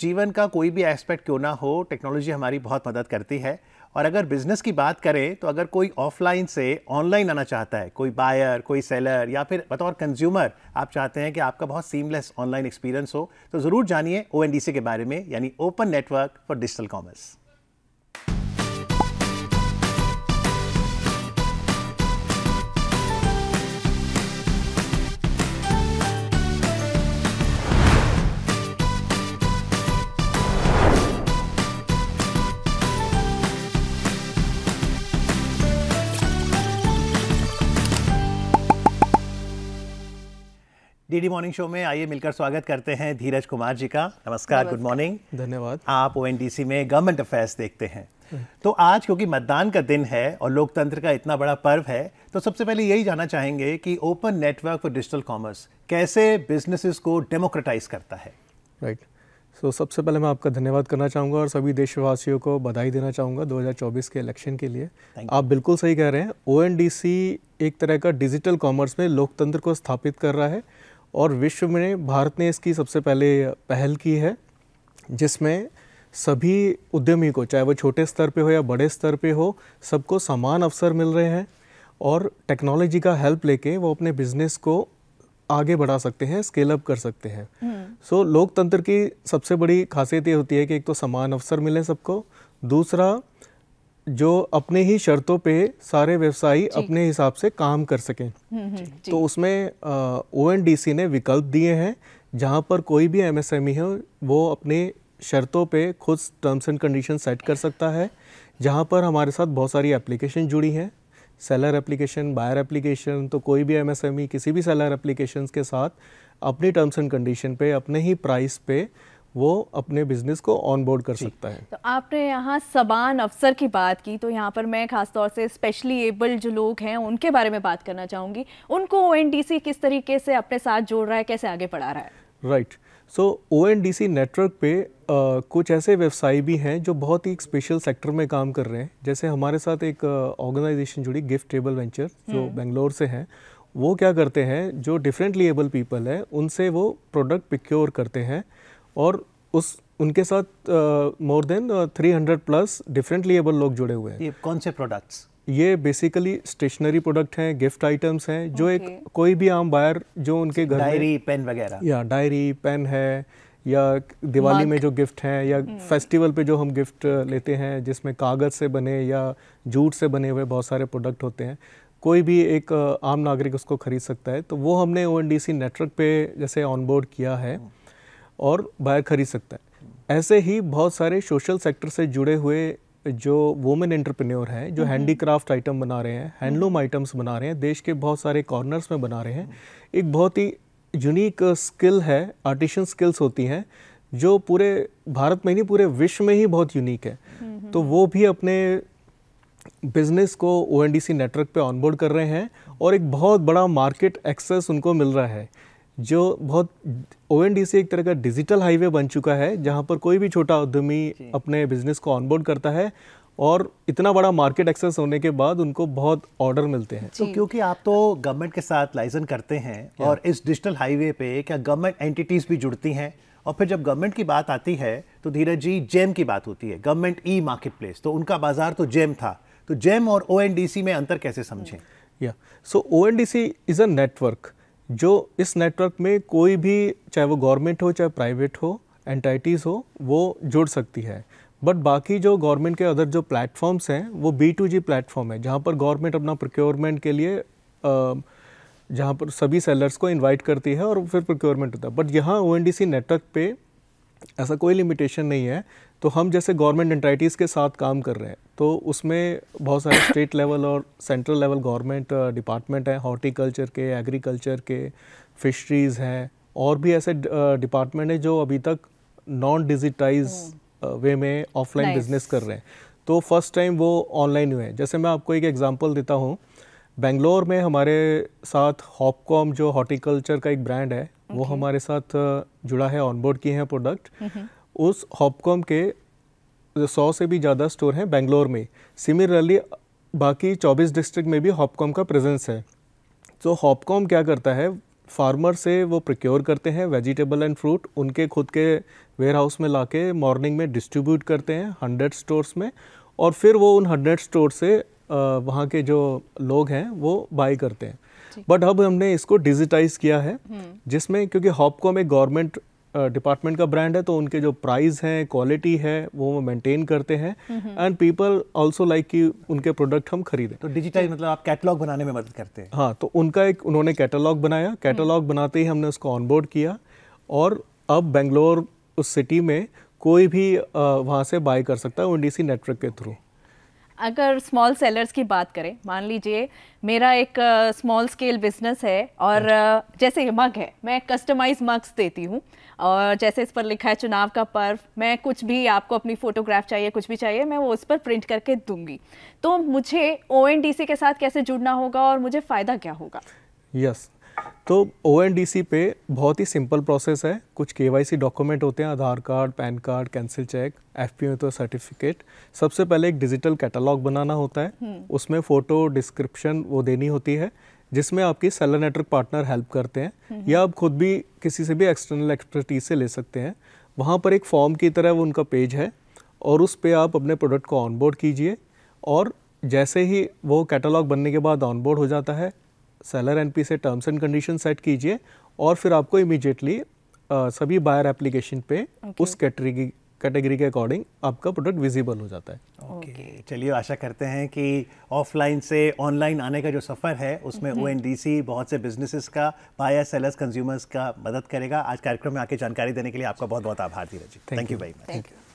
जीवन का कोई भी एस्पेक्ट क्यों ना हो टेक्नोलॉजी हमारी बहुत मदद करती है और अगर बिज़नेस की बात करें तो अगर कोई ऑफलाइन से ऑनलाइन आना चाहता है कोई बायर कोई सेलर या फिर बतौर कंज्यूमर आप चाहते हैं कि आपका बहुत सीमलेस ऑनलाइन एक्सपीरियंस हो तो ज़रूर जानिए ओ के बारे में यानी open network for digital commerce DD morning show में आइए मिलकर स्वागत करते हैं धीरज कुमार जी का नमस्कार गुड मॉर्निंग धन्यवाद आप ओ में गवर्नमेंट अफेयर्स देखते हैं हम्म। तो आज क्योंकि मतदान का दिन है और लोकतंत्र का इतना बड़ा पर्व है तो सबसे पहले यही जानना चाहेंगे कि open network for digital commerce कैसे बिजनेसेस को डेमोक्रेटाइज करता है राइट right. सो so, सबसे पहले मैं आपका धन्यवाद करना चाहूँगा और सभी देशवासियों को बधाई देना चाहूँगा 2024 के इलेक्शन के लिए आप बिल्कुल सही कह रहे हैं ओ एक तरह का डिजिटल कॉमर्स में लोकतंत्र को स्थापित कर रहा है और विश्व में भारत ने इसकी सबसे पहले पहल की है जिसमें सभी उद्यमी को चाहे वो छोटे स्तर पे हो या बड़े स्तर पे हो सबको समान अवसर मिल रहे हैं और टेक्नोलॉजी का हेल्प लेके वो अपने बिजनेस को आगे बढ़ा सकते हैं स्केल अप कर सकते हैं हम्म। सो so, लोकतंत्र की सबसे बड़ी खासियत ये होती है कि एक तो समान अवसर मिले सबको दूसरा जो अपने ही शर्तों पे सारे व्यवसायी अपने हिसाब से काम कर सकें हम्म, हम्म, तो उसमें ओ ने विकल्प दिए हैं जहाँ पर कोई भी एमएसएमई e है वो अपने शर्तों पे खुद टर्म्स एंड कंडीशन सेट कर सकता है जहाँ पर हमारे साथ बहुत सारी एप्लीकेशन जुड़ी हैं सेलर एप्लीकेशन बायर एप्लीकेशन तो कोई भी एमएसएमई e, किसी भी सेलर एप्लीकेशन के साथ अपनी टर्म्स एंड कंडीशन पे अपने ही प्राइस पे वो अपने बिजनेस को ऑनबोर्ड कर सकता है तो आपने यहाँ समान अफसर की बात की तो यहाँ पर मैं खासतौर से स्पेशली एबल जो लोग हैं उनके बारे में बात करना चाहूँगी उनको ओ किस तरीके से अपने साथ जोड़ रहा है कैसे आगे बढ़ा रहा है राइट सो ओ नेटवर्क पे आ, कुछ ऐसे व्यवसायी भी हैं जो बहुत ही स्पेशल सेक्टर में काम कर रहे हैं जैसे हमारे साथ एक ऑर्गेनाइजेशन जुड़ी गिफ्ट टेबल वेंचर जो बेंगलोर हम्म। से है वो क्या करते हैं जो डिफरेंटली एबल पीपल है उनसे वो प्रोडक्ट पिक्योर करते हैं और उस उनके साथ more than 300 plus differently able लोग जुड़े हुए हैं ये कौन से प्रोडक्ट्स ये बेसिकली स्टेशनरी प्रोडक्ट हैं गिफ्ट आइटम्स हैं जो okay. एक कोई भी आम बायर जो उनके घर डायरी पेन वगैरह या डायरी पेन है या दिवाली में जो गिफ्ट हैं या फेस्टिवल hmm. पे जो हम गिफ्ट लेते हैं जिसमें कागज़ से बने या जूट से बने हुए बहुत सारे प्रोडक्ट होते हैं कोई भी एक आम नागरिक उसको खरीद सकता है तो वो हमने ओ नेटवर्क पे जैसे ऑनबोर्ड किया है hmm. और बायर खरीद सकता है ऐसे ही बहुत सारे सोशल सेक्टर से जुड़े हुए जो वुमेन एंटरप्रेन्योर हैं जो हैंडीक्राफ्ट आइटम बना रहे हैं हैंडलूम हम्म। आइटम्स बना रहे हैं देश के बहुत सारे कॉर्नर्स में बना रहे हैं एक बहुत ही यूनिक स्किल है आर्टिशन स्किल्स होती हैं जो पूरे भारत में नहीं पूरे विश्व में ही बहुत यूनिक है तो वो भी अपने बिजनेस को ओ नेटवर्क पे ऑनबोर्ड कर रहे हैं और एक बहुत बड़ा मार्केट एक्सेस उनको मिल रहा है जो बहुत ओ एक तरह का डिजिटल हाईवे बन चुका है जहाँ पर कोई भी छोटा उद्यमी अपने बिजनेस को ऑनबोर्ड करता है और इतना बड़ा मार्केट एक्सेस होने के बाद उनको बहुत ऑर्डर मिलते हैं तो क्योंकि आप तो गवर्नमेंट के साथ लाइजन करते हैं और इस डिजिटल हाईवे पे क्या गवर्नमेंट एंटिटीज़ भी जुड़ती हैं और फिर जब गवर्नमेंट की बात आती है तो धीरज जी जेम की बात होती है गवर्नमेंट ई मार्केट प्लेस तो उनका बाजार तो जेम था तो जेम और ओ में अंतर कैसे समझें या so O N D C is a network जो इस नेटवर्क में कोई भी चाहे वो गवर्नमेंट हो चाहे प्राइवेट हो एंटाइटीज़ हो वो जुड़ सकती है बट बाकी जो गवर्नमेंट के अदर जो प्लेटफॉर्म्स हैं वो बी टू जी प्लेटफॉर्म है जहाँ पर गवर्नमेंट अपना प्रोक्योरमेंट के लिए जहाँ पर सभी सेलर्स को इनवाइट करती है और फिर प्रोक्योरमेंट होता है बट यहाँ ओ नेटवर्क पे ऐसा कोई लिमिटेशन नहीं है तो हम जैसे गवर्नमेंट एंटाइटीज़ के साथ काम कर रहे हैं तो उसमें बहुत सारे स्टेट लेवल और सेंट्रल लेवल गवर्नमेंट डिपार्टमेंट हैं हॉर्टिकल्चर के एग्रीकल्चर के फिशरीज़ हैं और भी ऐसे डिपार्टमेंट uh, हैं जो अभी तक नॉन डिजिटाइज वे में ऑफलाइन बिजनेस कर रहे हैं तो फर्स्ट टाइम वो ऑनलाइन हुए हैं जैसे मैं आपको एक एग्जांपल देता हूँ बेंगलोर में हमारे साथ हॉपकॉम जो हॉर्टिकल्चर का एक ब्रांड है वो हमारे साथ जुड़ा है ऑनबोर्ड किए हैं प्रोडक्ट उस हॉपकॉम के सौ से भी ज़्यादा स्टोर हैं बेंगलोर में सिमिलरली बाकी 24 डिस्ट्रिक्ट में भी हॉपकॉम का प्रेजेंस है तो हॉपकॉम क्या करता है फार्मर से वो प्रिक्योर करते हैं वेजिटेबल एंड फ्रूट उनके खुद के वेयर हाउस में ला मॉर्निंग में डिस्ट्रीब्यूट करते हैं हंड्रेड स्टोर्स में और फिर वो उन हंड्रेड स्टोर से वहाँ के जो लोग हैं वो बाई करते हैं बट अब हमने इसको डिजिटाइज किया है हम्म। जिसमें क्योंकि हॉपकॉम एक गवर्नमेंट डिपार्टमेंट का ब्रांड है तो उनके जो प्राइस हैं क्वालिटी है वो वो मेंटेन करते हैं एंड पीपल आल्सो लाइक कि उनके प्रोडक्ट हम खरीदें तो डिजिटाइज मतलब आप कैटलॉग बनाने में मदद करते हैं हाँ तो उनका एक उन्होंने कैटलॉग बनाया कैटलॉग हम्म। बनाते ही हमने उसको ऑनबोर्ड किया और अब बेंगलोर उस सिटी में कोई भी वहाँ से बाय कर सकता है ओ नेटवर्क के थ्रू अगर स्मॉल सेलर्स की बात करें मान लीजिए मेरा एक स्मॉल स्केल बिजनेस है और हाँ। जैसे जैसे मग है मैं कस्टमाइज मग्स देती हूँ और जैसे इस पर लिखा है चुनाव का पर्व मैं कुछ भी आपको अपनी फ़ोटोग्राफ चाहिए कुछ भी चाहिए मैं वो उस पर प्रिंट करके दूंगी तो मुझे ओ के साथ कैसे जुड़ना होगा और मुझे फ़ायदा क्या होगा यस yes. तो ओ पे बहुत ही सिंपल प्रोसेस है कुछ के डॉक्यूमेंट होते हैं Aadhaar card PAN card cancel cheque F P तो सर्टिफिकेट सबसे पहले एक डिजिटल कैटलॉग बनाना होता है हम्म। उसमें फ़ोटो डिस्क्रिप्शन वो देनी होती है जिसमें आपकी सेलर नेटवर्क पार्टनर हेल्प करते हैं हम्म। या आप खुद भी किसी से भी एक्सटर्नल एक्सपर्टीज से ले सकते हैं वहाँ पर एक फॉर्म की तरह वो उनका पेज है और उस पर आप अपने प्रोडक्ट को ऑनबोर्ड कीजिए और जैसे ही वो कैटलॉग बनने के बाद ऑनबोर्ड हो जाता है सेलर एनपी से टर्म्स एंड कंडीशन सेट कीजिए और फिर आपको इमीडिएटली सभी बायर एप्लीकेशन पे okay. उस कैटेगरी कैटेगरी के अकॉर्डिंग आपका प्रोडक्ट विजिबल हो जाता है ओके okay. okay. चलिए आशा करते हैं कि ऑफलाइन से ऑनलाइन आने का जो सफ़र है उसमें ओ बहुत से बिजनेसेस का बायर सेलर्स कंज्यूमर्स का मदद करेगा आज कार्यक्रम में आके जानकारी देने के लिए आपका बहुत बहुत आभार Dheeraj ji thank you very much thank you